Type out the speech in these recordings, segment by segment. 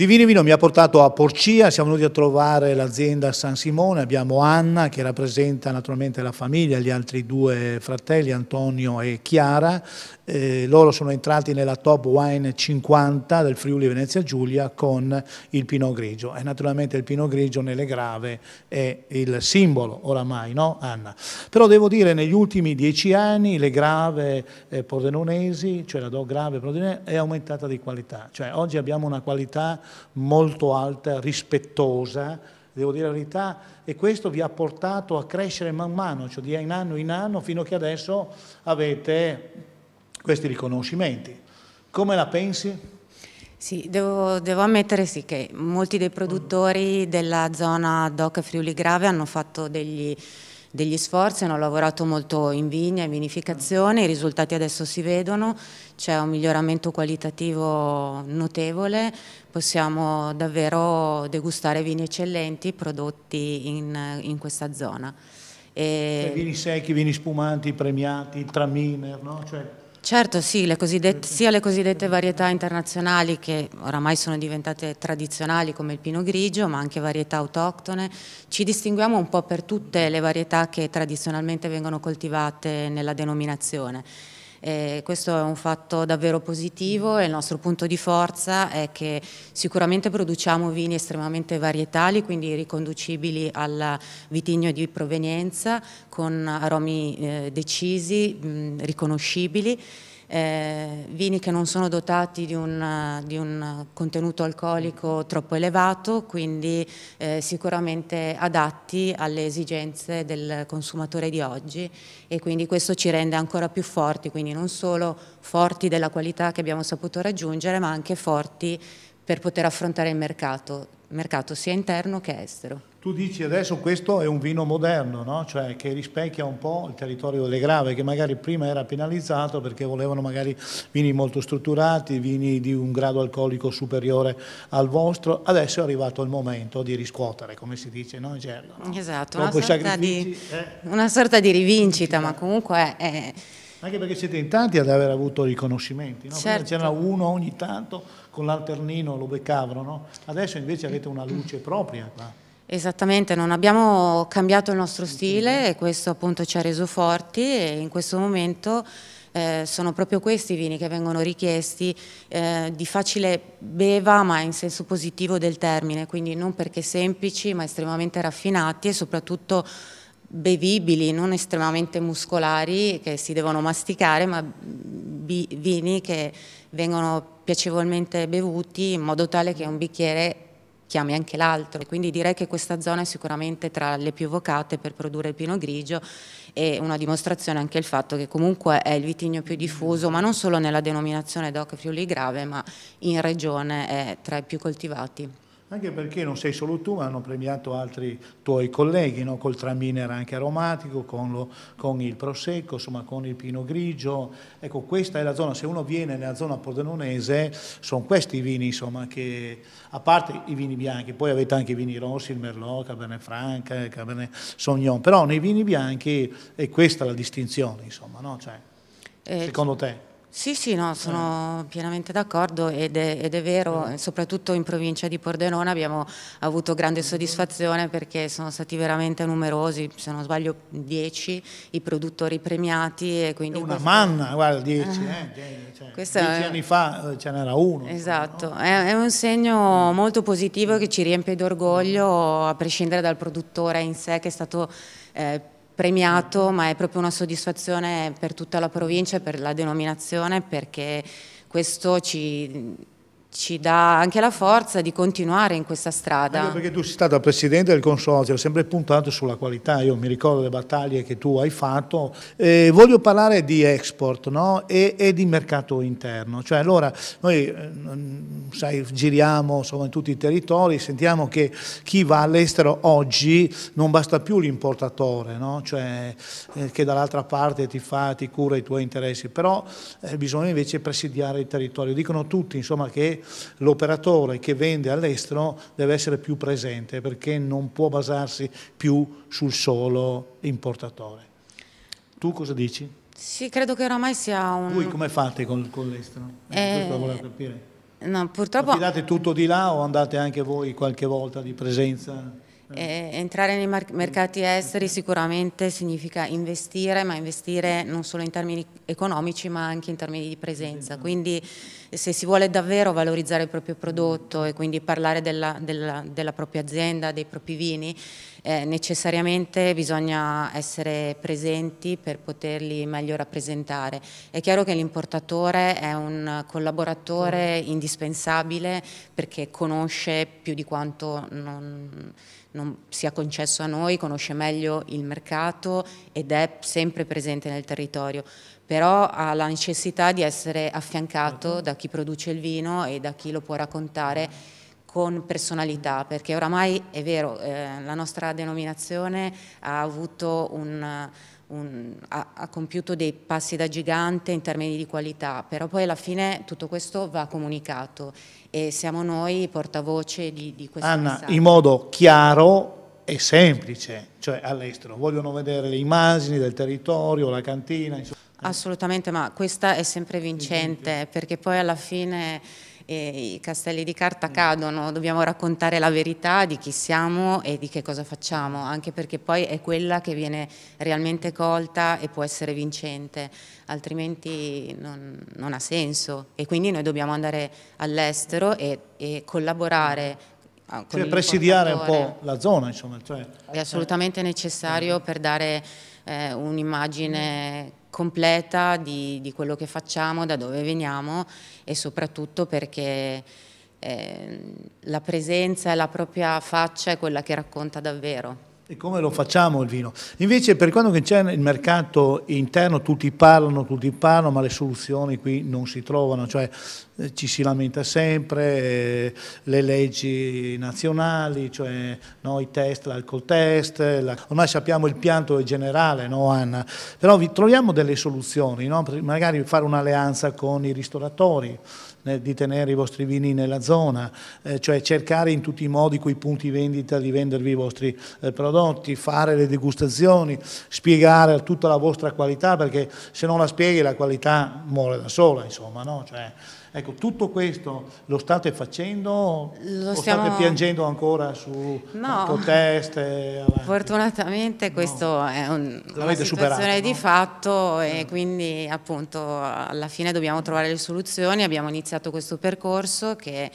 Divini Vino mi ha portato a Porcia, siamo venuti a trovare l'azienda San Simone, abbiamo Anna che rappresenta naturalmente la famiglia, gli altri due fratelli Antonio e Chiara eh, loro sono entrati nella top wine 50 del Friuli Venezia Giulia con il Pinot Grigio e naturalmente il Pinot Grigio nelle grave è il simbolo oramai, no Anna? Però devo dire negli ultimi dieci anni le grave eh, pordenonesi, cioè la do grave pordenone, è aumentata di qualità, cioè oggi abbiamo una qualità molto alta, rispettosa, devo dire la verità, e questo vi ha portato a crescere man mano, cioè di anno in anno, fino a che adesso avete questi riconoscimenti. Come la pensi? Sì, devo, devo, ammettere sì che molti dei produttori della zona DOC Friuli Grave hanno fatto degli, degli sforzi, hanno lavorato molto in vigna, e vinificazione, i risultati adesso si vedono, c'è un miglioramento qualitativo notevole, possiamo davvero degustare vini eccellenti prodotti in, in questa zona. E... Cioè, vini secchi, vini spumanti, premiati, traminer, no? Cioè... Certo, sì, le mm. sia le cosiddette varietà internazionali che oramai sono diventate tradizionali come il pino grigio, ma anche varietà autoctone, ci distinguiamo un po' per tutte le varietà che tradizionalmente vengono coltivate nella denominazione eh, questo è un fatto davvero positivo e il nostro punto di forza è che sicuramente produciamo vini estremamente varietali, quindi riconducibili al vitigno di provenienza, con aromi eh, decisi, mh, riconoscibili eh, vini che non sono dotati di un, eh, di un contenuto alcolico troppo elevato, quindi eh, sicuramente adatti alle esigenze del consumatore di oggi e quindi questo ci rende ancora più forti, quindi non solo forti della qualità che abbiamo saputo raggiungere, ma anche forti per poter affrontare il mercato, mercato sia interno che estero. Tu dici adesso questo è un vino moderno, no? cioè che rispecchia un po' il territorio delle grave, che magari prima era penalizzato perché volevano magari vini molto strutturati, vini di un grado alcolico superiore al vostro. Adesso è arrivato il momento di riscuotere, come si dice no, in gergo. No? Esatto, una sorta, di, eh. una sorta, di, rivincita, rivincita. ma comunque è... Anche perché siete in tanti ad aver avuto riconoscimenti, no? certo. c'era uno ogni tanto con l'alternino lo beccavano, no? adesso invece avete una luce propria qua. Esattamente, non abbiamo cambiato il nostro stile e questo appunto ci ha reso forti e in questo momento eh, sono proprio questi i vini che vengono richiesti eh, di facile beva ma in senso positivo del termine, quindi non perché semplici ma estremamente raffinati e soprattutto bevibili, non estremamente muscolari, che si devono masticare, ma vini che vengono piacevolmente bevuti in modo tale che un bicchiere chiami anche l'altro. Quindi direi che questa zona è sicuramente tra le più vocate per produrre il pino grigio e una dimostrazione anche il fatto che comunque è il vitigno più diffuso, ma non solo nella denominazione DOC Friuli Grave, ma in regione è tra i più coltivati anche perché non sei solo tu, ma hanno premiato altri tuoi colleghi, no? col traminer anche aromatico, con, lo, con, il prosecco, insomma con il pino grigio. Ecco, questa è la zona, se uno viene nella zona pordenonese, sono questi i vini, insomma, che, a parte i vini bianchi, poi avete anche i vini rossi, il merlot, cabernet franc, eh, cabernet sauvignon, però nei vini bianchi è questa la distinzione, insomma, no? cioè, eh, secondo te? Sì, sì, no, sono eh. pienamente d'accordo ed, ed, è vero, mm. soprattutto in provincia di Pordenone abbiamo avuto grande mm. soddisfazione perché sono stati veramente numerosi, se non sbaglio 10 i produttori premiati. E quindi una questo... manna, guarda, 10, eh, eh cioè, dieci è... anni fa eh, ce n'era uno. Esatto, no? è, è, un segno mm. molto positivo che ci riempie d'orgoglio a prescindere dal produttore in sé che è stato... Eh, premiato, ma è proprio una soddisfazione per tutta la provincia, per la denominazione, perché questo ci ci dà anche la forza di continuare in questa strada. Io perché tu sei stata presidente del consorzio, sempre puntato sulla qualità, io mi ricordo le battaglie che tu hai fatto. Eh, voglio parlare di export no? e, e, di mercato interno, cioè allora noi eh, sai, giriamo insomma, in tutti i territori, sentiamo che chi va all'estero oggi non basta più l'importatore, no? cioè, eh, che dall'altra parte ti fa, ti cura i tuoi interessi, però eh, bisogna invece presidiare il territorio. Dicono tutti insomma, che l'operatore che vende all'estero deve essere più presente perché non può basarsi più sul solo importatore. Tu cosa dici? Sì, credo che oramai sia un... Voi come fate con, con l'estero? Eh, questo eh, volevo capire. No, purtroppo... Affidate tutto di là o andate anche voi qualche volta di presenza? Eh. eh, entrare nei mercati esteri sicuramente significa investire, ma investire non solo in termini economici ma anche in termini di presenza. Quindi se si vuole davvero valorizzare il proprio prodotto e quindi parlare della, della, della propria azienda, dei propri vini, eh, necessariamente bisogna essere presenti per poterli meglio rappresentare. È chiaro che l'importatore è un collaboratore indispensabile perché conosce più di quanto non non sia concesso a noi, conosce meglio il mercato ed è sempre presente nel territorio, però ha la necessità di essere affiancato certo. da chi produce il vino e da chi lo può raccontare con personalità, perché oramai è vero, eh, la nostra denominazione ha avuto un un, ha, ha, compiuto dei passi da gigante in termini di qualità, però poi alla fine tutto questo va comunicato e siamo noi portavoce di, di questo Anna, messaggio. in modo chiaro e semplice, cioè all'estero, vogliono vedere le immagini del territorio, la cantina. Insomma. Assolutamente, ma questa è sempre vincente perché poi alla fine i castelli di carta mm. cadono, dobbiamo raccontare la verità di chi siamo e di che cosa facciamo, anche perché poi è quella che viene realmente colta e può essere vincente, altrimenti non, non ha senso e quindi noi dobbiamo andare all'estero e, e collaborare mm. ah, con cioè, presidiare un po' la zona, insomma. Cioè, è assolutamente necessario mm. per dare eh, un'immagine completa di, di, quello che facciamo, da dove veniamo e soprattutto perché eh, la presenza e la propria faccia è quella che racconta davvero. E come lo facciamo il vino? Invece per quanto c'è il mercato interno tutti parlano, tutti parlano, ma le soluzioni qui non si trovano, cioè eh, ci si lamenta sempre, eh, le leggi nazionali, cioè no, i test, l'alcol test, la... ormai sappiamo il pianto generale, no, Anna? Però vi troviamo delle soluzioni, no? magari fare un'alleanza con i ristoratori, eh, di tenere i vostri vini nella zona, cioè cercare in tutti i modi quei punti vendita di vendervi i vostri prodotti, fare le degustazioni, spiegare tutta la vostra qualità, perché se non la spieghi la qualità muore da sola, insomma, no? Cioè, Ecco, tutto questo lo state facendo lo o stiamo... state piangendo ancora su no. proteste? Avanti? Fortunatamente questo no. è un, una situazione superato, di fatto e eh. quindi appunto alla fine dobbiamo trovare le soluzioni, abbiamo iniziato questo percorso che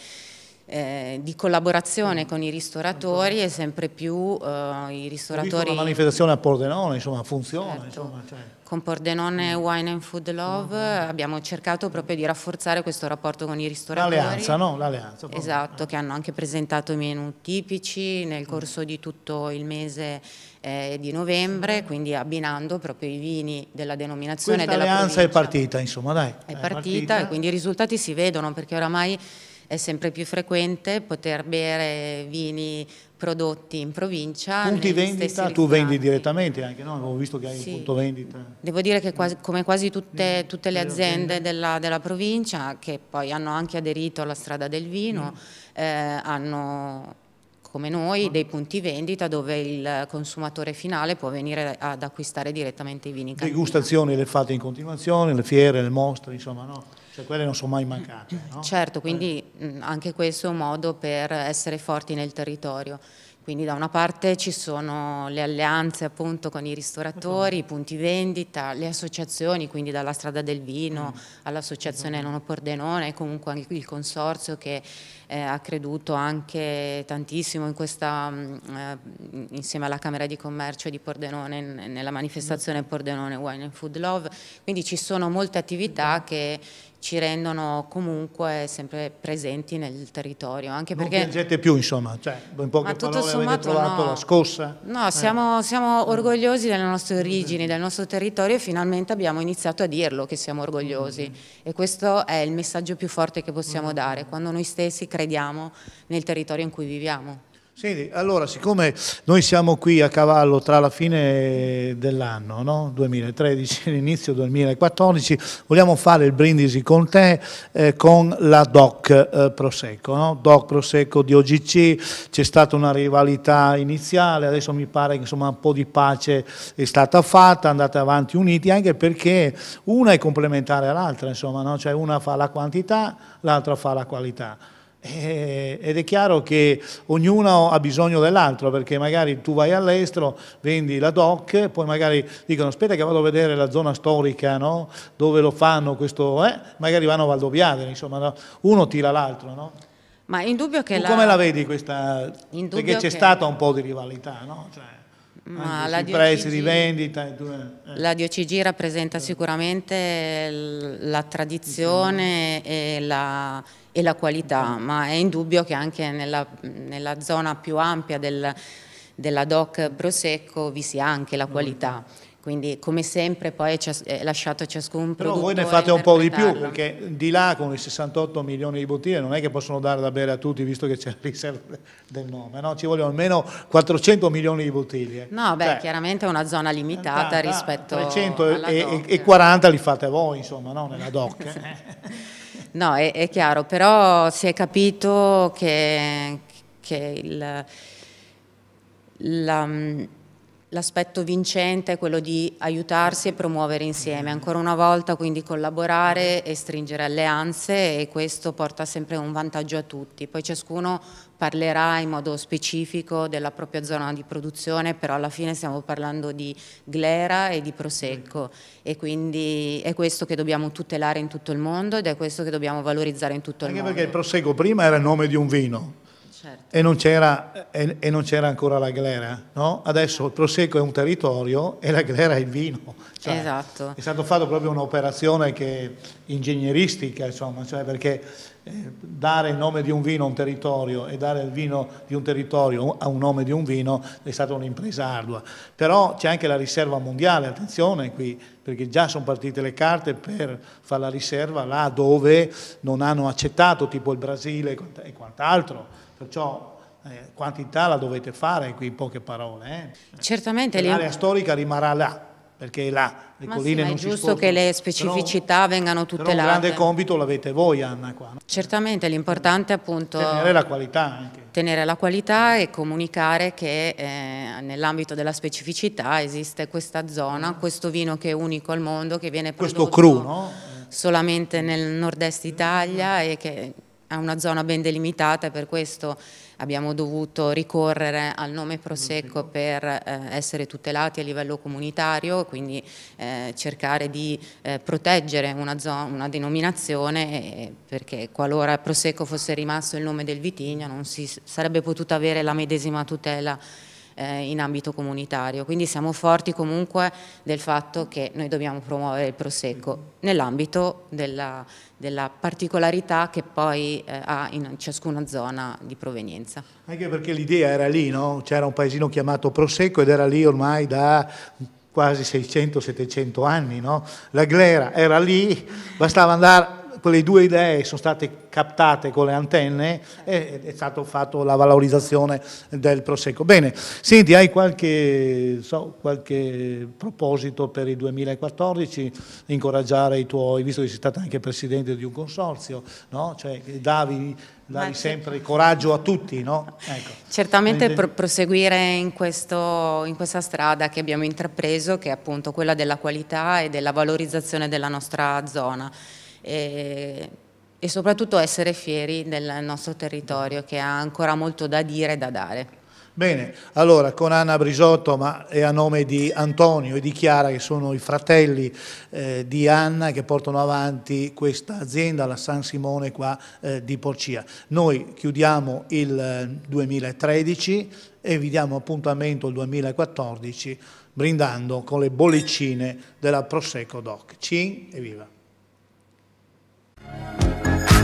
eh, di collaborazione con i ristoratori e sempre più eh, i ristoratori... La manifestazione a Pordenone, insomma, funziona. Certo. Insomma, cioè. Con Pordenone mm. Wine and Food Love mm. abbiamo cercato proprio di rafforzare questo rapporto con i ristoratori. L'alleanza, no? L'alleanza. Esatto, che hanno anche presentato i menu tipici nel mm. corso di tutto il mese eh, di novembre, quindi abbinando proprio i vini della denominazione Questa della provincia. l'alleanza è partita, insomma, dai. È partita, è partita e quindi i risultati si vedono perché oramai è sempre più frequente poter bere vini prodotti in provincia. Punti vendita, tu vendi direttamente anche, no? Abbiamo visto che hai sì. un punto vendita. Devo dire che quasi, come quasi tutte, tutte le aziende della, della, provincia, che poi hanno anche aderito alla strada del vino, mm. eh, hanno come noi mm. dei punti vendita dove il consumatore finale può venire ad acquistare direttamente i vini. Le Degustazioni le fate in continuazione, le fiere, le mostre, insomma no? Cioè quelle non sono mai mancate. No? Certo, quindi mm, anche questo è un modo per essere forti nel territorio. Quindi da una parte ci sono le alleanze appunto con i ristoratori, i punti vendita, le associazioni, quindi dalla Strada del Vino mm. all'Associazione Nono Pordenone, comunque anche il consorzio che eh, ha creduto anche tantissimo in questa, mm, eh, insieme alla Camera di Commercio di Pordenone, nella manifestazione mm. Pordenone Wine and Food Love, quindi ci sono molte attività che ci rendono comunque sempre presenti nel territorio. Anche non perché... Non piangete più, insomma, cioè, in poche tutto parole sommato, trovato no. la scossa. No, eh. siamo, siamo, mm. orgogliosi delle nostre origini, del nostro territorio e finalmente abbiamo iniziato a dirlo che siamo orgogliosi mm -hmm. e questo è il messaggio più forte che possiamo mm -hmm. dare, quando noi stessi crediamo nel territorio in cui viviamo. Sì, allora, siccome noi siamo qui a cavallo tra la fine dell'anno no? 2013 e l'inizio 2014, vogliamo fare il brindisi con te eh, con la DOC eh, Prosecco, no? DOC Prosecco di OGC, c'è stata una rivalità iniziale, adesso mi pare che insomma, un po' di pace è stata fatta, andate avanti uniti, anche perché una è complementare all'altra, no? cioè una fa la quantità, l'altra fa la qualità. Eh, ed è chiaro che ognuno ha bisogno dell'altro perché magari tu vai all'estero, vendi la DOC, poi magari dicono aspetta che vado a vedere la zona storica no? dove lo fanno questo, eh? magari vanno a Valdoviade, insomma uno tira l'altro. No? Ma indubbio che tu la... come la vedi questa? Indubbio perché c'è che... stata un po' di rivalità, no? Cioè... Ma la prezzi di vendita. Eh. La DOCG rappresenta sicuramente la tradizione e la, e la qualità, ma è indubbio che anche nella, nella zona più ampia del, della DOC Brosecco vi sia anche la qualità. Quindi come sempre poi è lasciato a ciascun Però voi ne fate un po' di più perché di là con i 68 milioni di bottiglie non è che possono dare da bere a tutti visto che c'è la riserva del nome, no? ci vogliono almeno 400 milioni di bottiglie. No, beh, cioè, chiaramente è una zona limitata 80, eh, rispetto 300 e, e, 40 li fate voi, insomma, no? nella DOC. Eh. no, è, è, chiaro, però si è capito che, che il, la l'aspetto vincente è quello di aiutarsi e promuovere insieme, ancora una volta quindi collaborare e stringere alleanze e questo porta sempre un vantaggio a tutti, poi ciascuno parlerà in modo specifico della propria zona di produzione, però alla fine stiamo parlando di glera e di prosecco e quindi è questo che dobbiamo tutelare in tutto il mondo ed è questo che dobbiamo valorizzare in tutto Anche il mondo. Anche perché il prosecco prima era il nome di un vino, certo. e, non c'era, e, e, non c'era, ancora la glera. No? Adesso il Prosecco è un territorio e la glera è il vino. Cioè, esatto. È stata fatta proprio un'operazione che, ingegneristica, insomma, cioè perché eh, dare il nome di un vino a un territorio e dare il vino di un territorio a un nome di un vino è stata un'impresa ardua. Però c'è anche la riserva mondiale, attenzione qui, perché già sono partite le carte per fare la riserva là dove non hanno accettato, tipo il Brasile e quant'altro Perciò eh, quantità la dovete fare qui in poche parole. Eh. Certamente. L'area storica rimarrà là, perché è là le ma colline sì, non si Ma è giusto che le specificità però, vengano tutelate. Però un grande compito l'avete voi Anna qua. No? Certamente, l'importante è appunto... Tenere la qualità anche. Tenere la qualità e comunicare che eh, nell'ambito della specificità esiste questa zona, ah. questo vino che è unico al mondo, che viene prodotto... Questo cru, no? Solamente nel nord-est Italia ah. e che è una zona ben delimitata e per questo abbiamo dovuto ricorrere al nome Prosecco per eh, essere tutelati a livello comunitario, quindi eh, cercare di eh, proteggere una, zona, una denominazione perché qualora Prosecco fosse rimasto il nome del vitigno non si sarebbe potuta avere la medesima tutela eh, in ambito comunitario. Quindi siamo forti comunque del fatto che noi dobbiamo promuovere il prosecco nell'ambito della della particolarità che poi eh, ha in ciascuna zona di provenienza. Anche perché l'idea era lì, no? c'era un paesino chiamato Prosecco ed era lì ormai da quasi 600-700 anni, no? la glera era lì, bastava andare quelle due idee sono state captate con le antenne certo. e è stata fatta la valorizzazione del Prosecco. Bene, Cindy, hai qualche, so, qualche, proposito per il 2014, incoraggiare i tuoi, visto che sei stata anche presidente di un consorzio, no? cioè, davi, davi sempre coraggio a tutti. No? Ecco. Certamente pro proseguire in, questo, in questa strada che abbiamo intrapreso, che è appunto quella della qualità e della valorizzazione della nostra zona e, eh, e soprattutto essere fieri del nostro territorio che ha ancora molto da dire e da dare. Bene, allora con Anna Brisotto, ma è a nome di Antonio e di Chiara, che sono i fratelli eh, di Anna che portano avanti questa azienda, la San Simone qua eh, di Porcia. Noi chiudiamo il 2013 eh, e vi diamo appuntamento il 2014 brindando con le bollicine della Prosecco Doc. Cin e viva! Thank you.